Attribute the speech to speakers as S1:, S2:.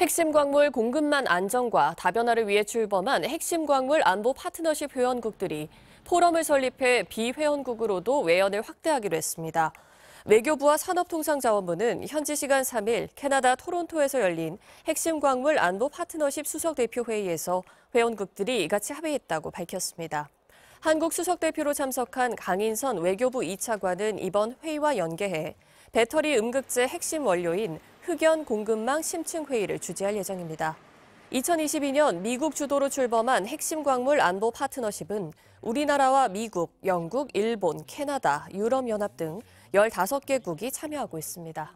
S1: 핵심 광물 공급망 안정과 다변화를 위해 출범한 핵심 광물 안보 파트너십 회원국들이 포럼을 설립해 비회원국으로도 외연을 확대하기로 했습니다. 외교부와 산업통상자원부는 현지 시간 3일 캐나다 토론토에서 열린 핵심 광물 안보 파트너십 수석 대표 회의에서 회원국들이 이같이 합의했다고 밝혔습니다. 한국 수석 대표로 참석한 강인선 외교부 2차관은 이번 회의와 연계해 배터리 음극재 핵심 원료인 흑연 공급망 심층 회의를 주재할 예정입니다. 2022년 미국 주도로 출범한 핵심 광물 안보 파트너십은 우리나라와 미국, 영국, 일본, 캐나다, 유럽연합 등 15개국이 참여하고 있습니다.